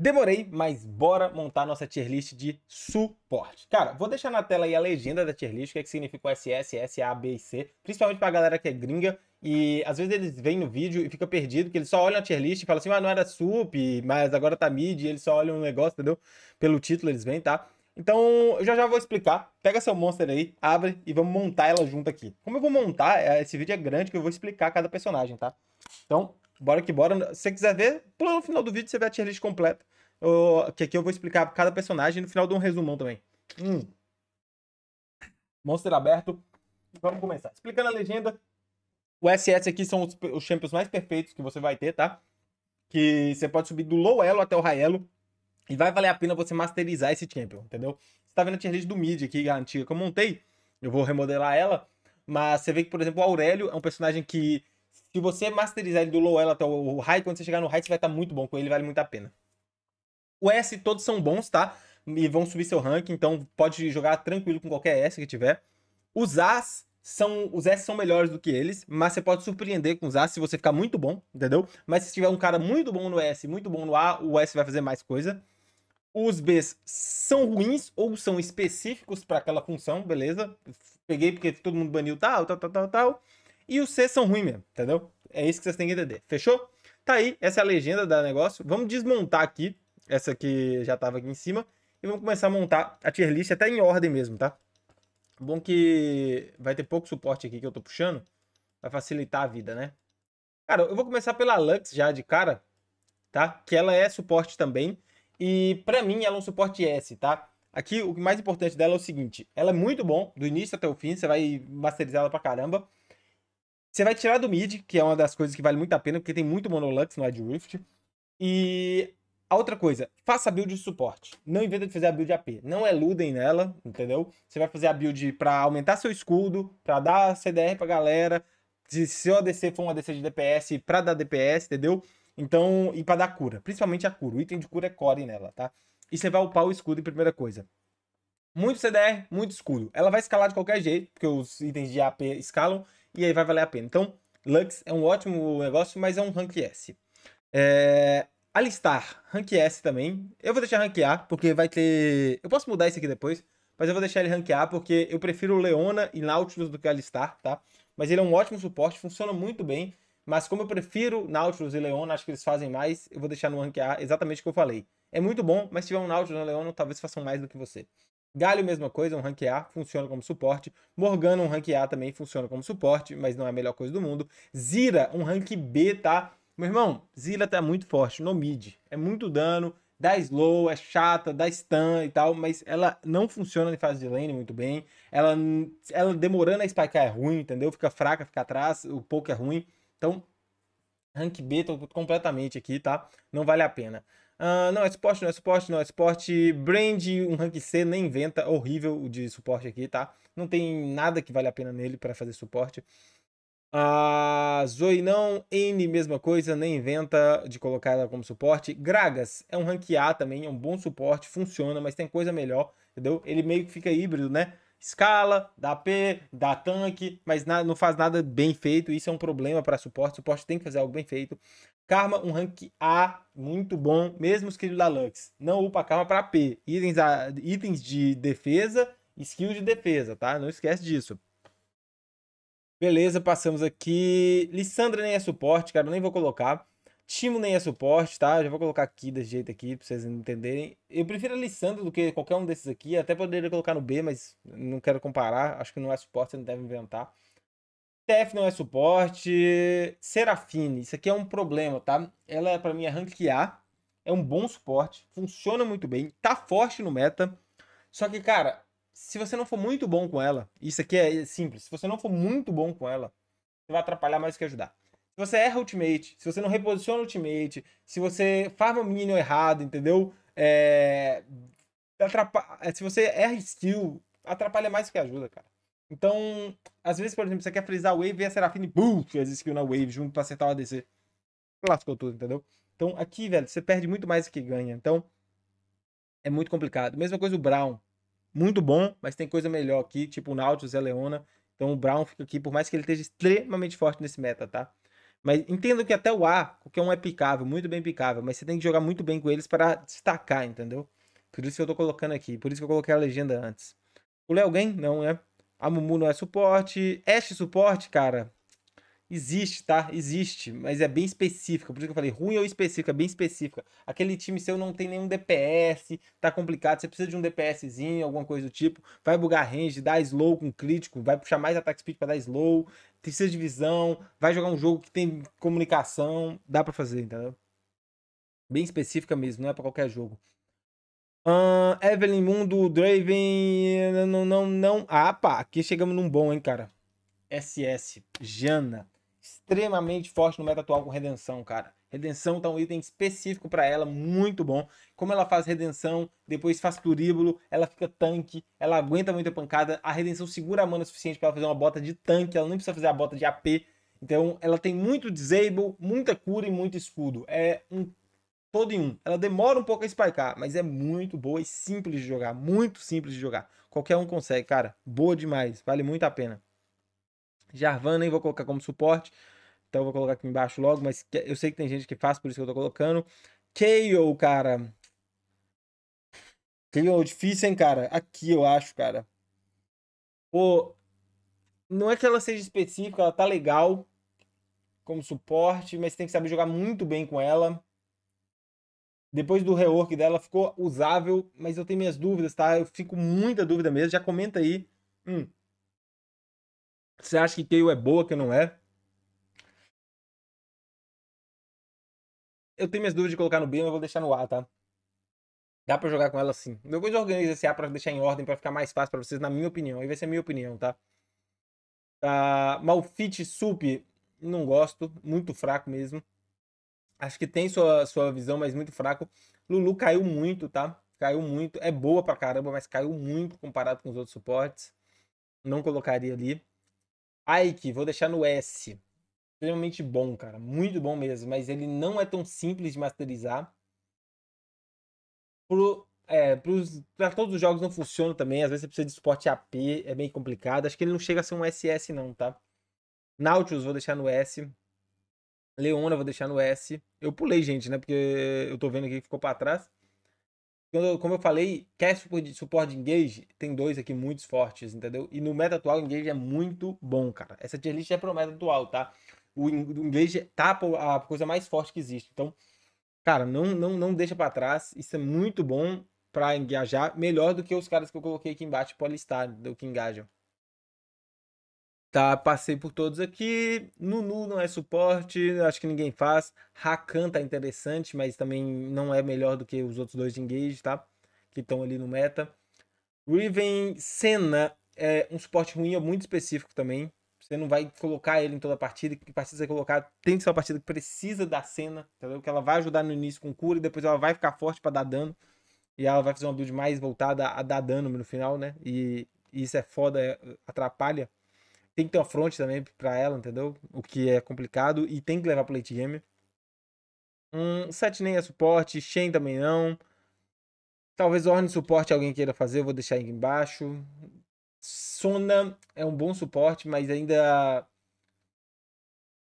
Demorei, mas bora montar nossa tier list de suporte. Cara, vou deixar na tela aí a legenda da tier list, o que, é que significa o SS, S, A, B e C, principalmente pra galera que é gringa e às vezes eles vêm no vídeo e fica perdido, que eles só olham a tier list e falam assim, ah, não era sup, mas agora tá mid, e eles só olham um negócio, entendeu? Pelo título eles vêm, tá? Então, eu já já vou explicar. Pega seu monster aí, abre e vamos montar ela junto aqui. Como eu vou montar, é, esse vídeo é grande que eu vou explicar cada personagem, tá? Então, Bora que bora. Se você quiser ver, pula no final do vídeo você vê a tier list completa. Eu, que aqui eu vou explicar cada personagem e no final eu dou um resumão também. Hum. Monster aberto. Vamos começar. Explicando a legenda. O SS aqui são os, os champions mais perfeitos que você vai ter, tá? Que você pode subir do low elo até o high elo. E vai valer a pena você masterizar esse champion, entendeu? Você tá vendo a tier list do mid aqui, a antiga que eu montei. Eu vou remodelar ela. Mas você vê que, por exemplo, o Aurélio é um personagem que se você masterizar ele do low elo até o high, quando você chegar no high, você vai estar tá muito bom com ele, vale muito a pena. O S todos são bons, tá? E vão subir seu rank, então pode jogar tranquilo com qualquer S que tiver. Os As são. Os S são melhores do que eles, mas você pode surpreender com os As se você ficar muito bom, entendeu? Mas se tiver um cara muito bom no S, muito bom no A, o S vai fazer mais coisa. Os Bs são ruins ou são específicos para aquela função, beleza? Peguei porque todo mundo baniu tal, tal, tal, tal, tal e os c são ruins mesmo, entendeu? É isso que vocês têm que entender. Fechou? Tá aí, essa é a legenda do negócio. Vamos desmontar aqui, essa que já estava aqui em cima, e vamos começar a montar a tier list até em ordem mesmo, tá? Bom que vai ter pouco suporte aqui que eu tô puxando, vai facilitar a vida, né? Cara, eu vou começar pela Lux já de cara, tá? Que ela é suporte também, e para mim ela é um suporte S, tá? Aqui o mais importante dela é o seguinte, ela é muito bom, do início até o fim, você vai masterizar ela pra caramba, você vai tirar do mid, que é uma das coisas que vale muito a pena, porque tem muito Monolux no Ad Rift. E a outra coisa, faça build de suporte. Não inventa de fazer a build AP. Não é ludem nela, entendeu? Você vai fazer a build para aumentar seu escudo, para dar CDR pra galera. Se seu ADC for um ADC de DPS, pra dar DPS, entendeu? Então, e pra dar cura. Principalmente a cura. O item de cura é core nela, tá? E você vai upar o escudo em primeira coisa. Muito CDR, muito escudo. Ela vai escalar de qualquer jeito, porque os itens de AP escalam e aí vai valer a pena. Então, Lux é um ótimo negócio, mas é um rank S. É... Alistar, rank S também. Eu vou deixar rank A, porque vai ter... Eu posso mudar isso aqui depois, mas eu vou deixar ele rank A, porque eu prefiro Leona e Nautilus do que Alistar, tá? Mas ele é um ótimo suporte, funciona muito bem. Mas como eu prefiro Nautilus e Leona, acho que eles fazem mais, eu vou deixar no rank A exatamente o que eu falei. É muito bom, mas se tiver um Nautilus e Leona, talvez façam mais do que você. Galho, mesma coisa, um rank A, funciona como suporte. Morgana, um rank A também funciona como suporte, mas não é a melhor coisa do mundo. Zira, um rank B, tá? Meu irmão, Zira tá muito forte no mid. É muito dano, dá slow, é chata, dá stun e tal, mas ela não funciona em fase de lane muito bem. Ela, ela demorando a spikear é ruim, entendeu? Fica fraca, fica atrás, o pouco é ruim. Então, rank B, tô completamente aqui, tá? Não vale a pena. Uh, não, é suporte, não é suporte, não é suporte. Brand, um rank C, nem inventa. Horrível o de suporte aqui, tá? Não tem nada que vale a pena nele para fazer suporte. Uh, Zoe não, N, mesma coisa, nem inventa de colocar ela como suporte. Gragas é um rank A também, é um bom suporte, funciona, mas tem coisa melhor, entendeu? Ele meio que fica híbrido, né? escala, dá P, dá tanque, mas não faz nada bem feito. Isso é um problema para suporte. Suporte tem que fazer algo bem feito. Karma, um rank A, muito bom, mesmo skill da Lux. Não upa Karma para P. Itens, a, itens de defesa, skill de defesa, tá? Não esquece disso. Beleza, passamos aqui. Lissandra nem é suporte, cara, nem vou colocar. Timo nem é suporte, tá? Eu já vou colocar aqui desse jeito aqui, pra vocês entenderem. Eu prefiro a Lissandra do que qualquer um desses aqui. Até poderia colocar no B, mas não quero comparar. Acho que não é suporte, você não deve inventar. TF não é suporte. Serafine, isso aqui é um problema, tá? Ela, é, para mim, é rank A. É um bom suporte, funciona muito bem, tá forte no meta. Só que, cara, se você não for muito bom com ela, isso aqui é simples, se você não for muito bom com ela, você vai atrapalhar mais que ajudar. Se você erra ultimate, se você não reposiciona ultimate, se você farma minion errado, entendeu? É... Atrapa... Se você erra skill, atrapalha mais que ajuda, cara. Então, às vezes, por exemplo, você quer frisar a wave e a Serafine, bum, fez skill na wave junto pra acertar o ADC. Lascou tudo, entendeu? Então, aqui, velho, você perde muito mais do que ganha. Então, é muito complicado. Mesma coisa o Brown. Muito bom, mas tem coisa melhor aqui, tipo o Nautilus e a Leona. Então, o Brown fica aqui, por mais que ele esteja extremamente forte nesse meta, tá? Mas entendo que até o arco, que é um é picável, muito bem picável, mas você tem que jogar muito bem com eles para destacar, entendeu? Por isso que eu tô colocando aqui, por isso que eu coloquei a legenda antes. O Léo Gain, não, né? A Mumu não é suporte. Ashe suporte, cara, existe, tá? Existe, mas é bem específica. Por isso que eu falei ruim ou específica, é bem específica. Aquele time seu não tem nenhum DPS, tá complicado, você precisa de um DPSzinho, alguma coisa do tipo. Vai bugar range, dá slow com crítico, vai puxar mais ataque speed para dar slow, precisa de visão, vai jogar um jogo que tem comunicação, dá para fazer, entendeu? Bem específica mesmo, não é para qualquer jogo. Uh, Evelyn Mundo, Draven. Não, não, não. Ah, pá, aqui chegamos num bom, hein, cara. SS, Jana. Extremamente forte no meta atual com redenção, cara. Redenção tá um item específico para ela, muito bom. Como ela faz redenção, depois faz turíbulo, ela fica tanque, ela aguenta muita pancada. A redenção segura a mana suficiente para ela fazer uma bota de tanque, ela não precisa fazer a bota de AP. Então, ela tem muito disable, muita cura e muito escudo. É um todo em um. Ela demora um pouco a spikear, mas é muito boa e simples de jogar. Muito simples de jogar. Qualquer um consegue, cara. Boa demais. Vale muito a pena. Jarvan nem vou colocar como suporte. Então vou colocar aqui embaixo logo, mas eu sei que tem gente que faz, por isso que eu tô colocando. Kayle, cara. Kayle difícil, hein, cara? Aqui eu acho, cara. Pô, não é que ela seja específica, ela tá legal como suporte, mas tem que saber jogar muito bem com ela. Depois do rework dela ficou usável, mas eu tenho minhas dúvidas, tá? Eu fico muita dúvida mesmo. Já comenta aí. Hum. Você acha que Kayle é boa, que não é? Eu tenho minhas dúvidas de colocar no B, mas eu vou deixar no A, tá? Dá pra jogar com ela sim. Depois eu organizo esse A pra deixar em ordem, pra ficar mais fácil pra vocês, na minha opinião. Aí vai ser a minha opinião, tá? Uh, Malfit Sup, não gosto. Muito fraco mesmo. Acho que tem sua, sua visão, mas muito fraco. Lulu caiu muito, tá? Caiu muito. É boa pra caramba, mas caiu muito comparado com os outros suportes. Não colocaria ali. Ike, vou deixar no S. Extremamente bom, cara. Muito bom mesmo. Mas ele não é tão simples de masterizar. Pro, é, para todos os jogos não funciona também. Às vezes você precisa de suporte AP, é bem complicado. Acho que ele não chega a ser um SS, não, tá? Nautilus, vou deixar no S. Leona, vou deixar no S. Eu pulei, gente, né? Porque eu tô vendo aqui que ficou pra trás. Quando, como eu falei, cast suporte de engage tem dois aqui muito fortes, entendeu? E no meta atual, o engage é muito bom, cara. Essa tier list é pro meta atual, tá? O engage tá a coisa mais forte que existe. Então, cara, não, não, não deixa para trás. Isso é muito bom para engajar. Melhor do que os caras que eu coloquei aqui embaixo pra listar, do que engajam. Tá, passei por todos aqui. Nunu não é suporte, acho que ninguém faz. Rakan tá interessante, mas também não é melhor do que os outros dois de engage, tá? Que estão ali no meta. Riven Senna é um suporte ruim, é muito específico também. Você não vai colocar ele em toda a partida. Que partida você colocar tem que ser uma partida que precisa da cena, entendeu? Que ela vai ajudar no início com cura e depois ela vai ficar forte para dar dano. E ela vai fazer uma build mais voltada a dar dano no final, né? E, e isso é foda, é, atrapalha tem que ter uma fronte também pra ela, entendeu? O que é complicado e tem que levar pro late game. Um set nem é suporte, Shen também não. Talvez Orne suporte alguém queira fazer, eu vou deixar aqui embaixo. Sona é um bom suporte, mas ainda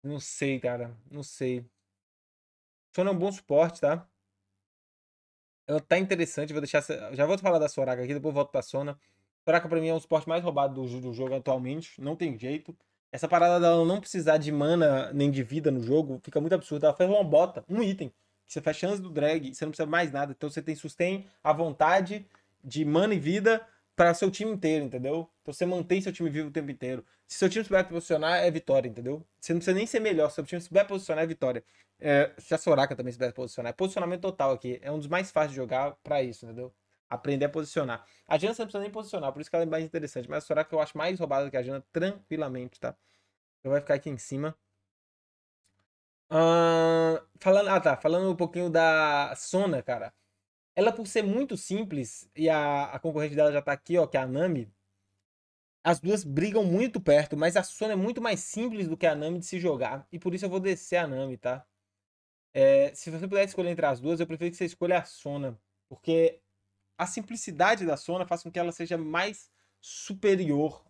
não sei, cara, não sei. Sona é um bom suporte, tá? Ela tá interessante, vou deixar. Já vou falar da Soraka aqui, depois volto pra Sona. Soraka pra mim é um esporte mais roubado do, do jogo atualmente. Não tem jeito. Essa parada dela não precisar de mana nem de vida no jogo fica muito absurda. Ela fez uma bota, um item. Você faz chance do drag, você não precisa mais nada. Então você tem sustain à vontade de mana e vida para seu time inteiro, entendeu? Então você mantém seu time vivo o tempo inteiro. Se seu time souber posicionar, é vitória, entendeu? Você não precisa nem ser melhor. Se seu time souber posicionar, é vitória. É, se a Soraka também souber posicionar. É posicionamento total aqui. É um dos mais fáceis de jogar para isso, entendeu? aprender a posicionar. A Jana você não precisa nem posicionar, por isso que ela é mais interessante. Mas a Soraka eu acho mais roubada que a Jana, tranquilamente, tá? Então vai ficar aqui em cima. Uh, falando, ah tá, falando um pouquinho da Sona, cara. Ela por ser muito simples, e a, a concorrente dela já tá aqui, ó, que é a Nami. As duas brigam muito perto, mas a Sona é muito mais simples do que a Nami de se jogar. E por isso eu vou descer a Nami, tá? É, se você puder escolher entre as duas, eu prefiro que você escolha a Sona. Porque a simplicidade da Sona faz com que ela seja mais superior.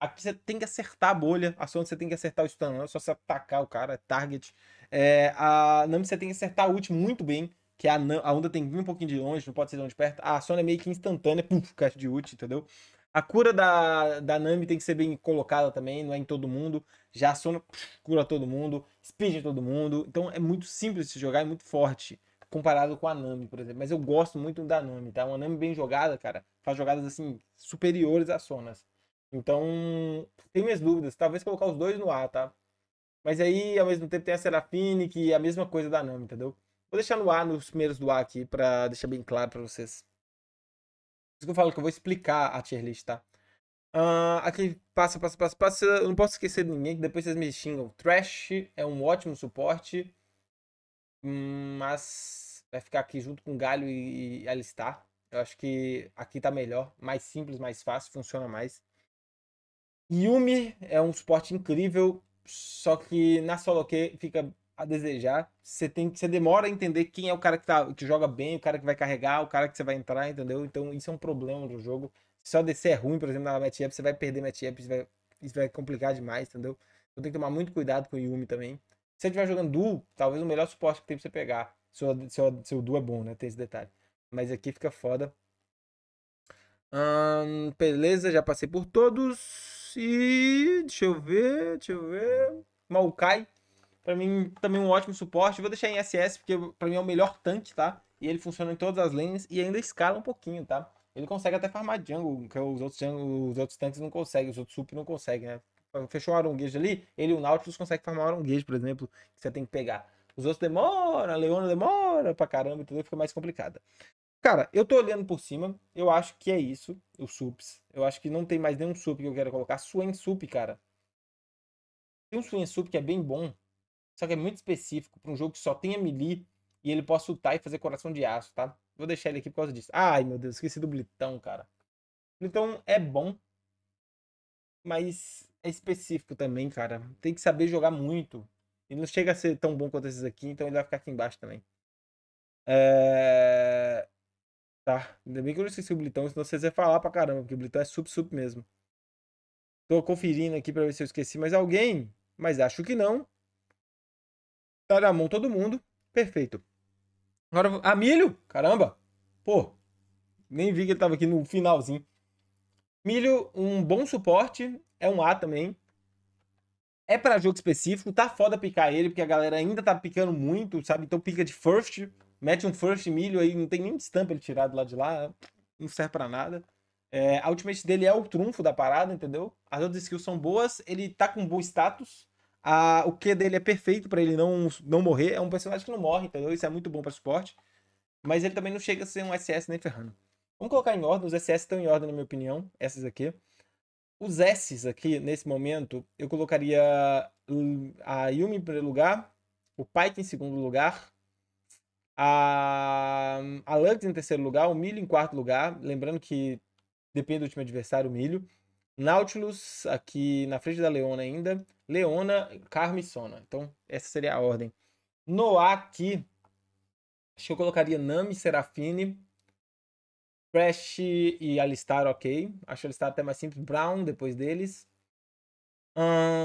Aqui você tem que acertar a bolha, a Sona você tem que acertar o stun, não é só você atacar o cara, é target. É, a Nami você tem que acertar a ult muito bem, que é a, a onda tem que vir um pouquinho de longe, não pode ser tão de perto. A Sona é meio que instantânea, puf, caixa de ult, entendeu? A cura da, da Nami tem que ser bem colocada também, não é em todo mundo. Já a Sona puf, cura todo mundo, speed em todo mundo. Então é muito simples de jogar, é muito forte comparado com a Nami, por exemplo. Mas eu gosto muito da Nami, tá? Uma Nami bem jogada, cara, faz jogadas assim superiores às Sonas. Então, tenho minhas dúvidas. Talvez colocar os dois no ar, tá? Mas aí, ao mesmo tempo, tem a Serafine, que é a mesma coisa da Nami, entendeu? Vou deixar no ar, nos primeiros do ar aqui, pra deixar bem claro pra vocês. Por isso que eu falo que eu vou explicar a tier list, tá? Uh, aqui passa, passa, passa, passa. Eu não posso esquecer de ninguém, que depois vocês me xingam. Trash é um ótimo suporte mas vai ficar aqui junto com galho e, e alistar. Eu acho que aqui tá melhor, mais simples, mais fácil, funciona mais. Yumi é um suporte incrível, só que na solo que fica a desejar. Você tem você demora a entender quem é o cara que, tá, que joga bem, o cara que vai carregar, o cara que você vai entrar, entendeu? Então isso é um problema do jogo. Se só descer é ruim, por exemplo, na matchup, você vai perder matchup, isso vai, isso vai complicar demais, entendeu? Então tem que tomar muito cuidado com o Yumi também. Se você estiver jogando duo, talvez o melhor suporte que tem pra você pegar. Seu, seu, seu duo é bom, né? Tem esse detalhe. Mas aqui fica foda. Hum, beleza, já passei por todos. E deixa eu ver, deixa eu ver. Maokai. Pra mim, também um ótimo suporte. Vou deixar em SS, porque pra mim é o melhor tanque, tá? E ele funciona em todas as lanes e ainda escala um pouquinho, tá? Ele consegue até farmar jungle, que os outros, jungle, os outros tanques não conseguem, os outros sup não conseguem, né? fechou um aronguejo ali, ele e o Nautilus consegue formar um aronguejo, por exemplo, que você tem que pegar. Os outros demoram, a Leona demora pra caramba, entendeu? Fica mais complicada. Cara, eu tô olhando por cima, eu acho que é isso, os sups. Eu acho que não tem mais nenhum sup que eu quero colocar. Swain sup, cara. Tem um Swain sup que é bem bom, só que é muito específico pra um jogo que só tenha melee e ele possa lutar e fazer coração de aço, tá? Vou deixar ele aqui por causa disso. Ai, meu Deus, esqueci do Blitão, cara. Blitão é bom, mas é específico também, cara. Tem que saber jogar muito. e não chega a ser tão bom quanto esses aqui, então ele vai ficar aqui embaixo também. É... Tá, ainda bem que eu não esqueci o Blitão, senão vocês iam falar pra caramba, porque o Blitão é sub-sub mesmo. Tô conferindo aqui pra ver se eu esqueci mais alguém, mas acho que não. Tá na mão todo mundo, perfeito. Agora, Amílio, ah, caramba, pô, nem vi que ele tava aqui no finalzinho. Milho, um bom suporte, é um A também. É para jogo específico, tá foda picar ele, porque a galera ainda tá picando muito, sabe? Então pica de first, mete um first milho aí, não tem nem estampa ele tirado lá de lá, não serve para nada. É, a ultimate dele é o trunfo da parada, entendeu? As outras skills são boas, ele tá com um bom status. A, o Q dele é perfeito para ele não, não morrer. É um personagem que não morre, entendeu? Isso é muito bom para suporte. Mas ele também não chega a ser um SS nem ferrando. Vamos colocar em ordem, os SS estão em ordem na minha opinião, essas aqui. Os S's aqui, nesse momento, eu colocaria a Yumi em primeiro lugar, o Pyke em segundo lugar, a, a Lux em terceiro lugar, o Milho em quarto lugar, lembrando que depende do time adversário, o Milho. Nautilus aqui na frente da Leona ainda, Leona, Carme e Sona. Então, essa seria a ordem. Noah aqui, acho que eu colocaria Nami, Serafine, Trash e Alistar, ok. Acho Alistar até mais simples. Brown, depois deles.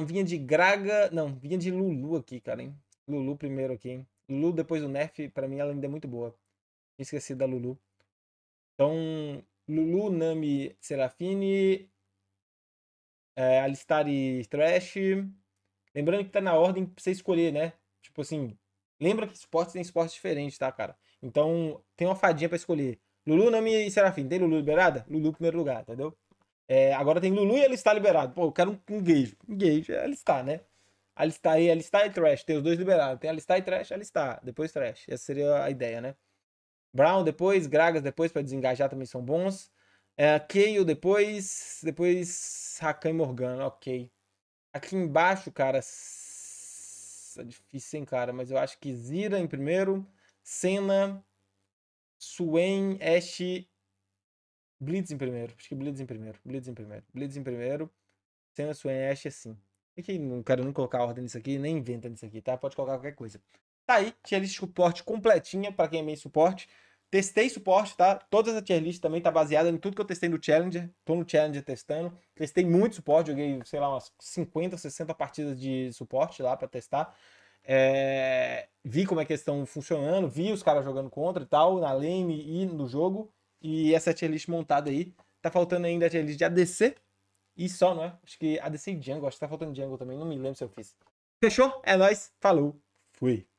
vinha de Graga. Não, vinha de Lulu aqui, cara, hein? Lulu primeiro aqui, hein? Lulu depois do Nerf, pra mim ela ainda é muito boa. Esqueci da Lulu. Então, Lulu, Nami, Serafine, é, Alistar e Trash. Lembrando que tá na ordem pra você escolher, né? Tipo assim, lembra que esportes tem esportes diferentes, tá, cara? Então, tem uma fadinha para escolher. Lulu, Nami e Serafim. Tem Lulu liberada? Lulu primeiro lugar, entendeu? É, agora tem Lulu e está liberado. Pô, eu quero um Um Engage é Alistar, né? Alistar e Alistar e Trash. Tem os dois liberados. Tem Alistar e Trash, Alistar. Depois Trash. Essa seria a ideia, né? Brown depois, Gragas depois para desengajar também são bons. É, Kayle depois, depois Rakan Morgana, ok. Aqui embaixo, cara, é difícil, hein, cara, mas eu acho que Zira em primeiro, Senna, Swain, Ashe, Blitz em primeiro. Acho que Blitz em primeiro. Blitz em primeiro. Blitz em primeiro. Senna, Swain, Ashe, assim. E é que não quero nem colocar ordem nisso aqui, nem inventa nisso aqui, tá? Pode colocar qualquer coisa. Tá aí, tier list suporte completinha para quem é meio suporte. Testei suporte, tá? Toda essa tier list também tá baseada em tudo que eu testei no Challenger. Tô no Challenger testando. Testei muito suporte, joguei, sei lá, umas 50, 60 partidas de suporte lá para testar. É, vi como é que eles estão funcionando, vi os caras jogando contra e tal, na lane e no jogo. E essa tier list montada aí. Tá faltando ainda a tier list de ADC e só, não é? Acho que ADC e jungle, acho que tá faltando jungle também, não me lembro se eu fiz. Fechou? É nóis, falou, fui.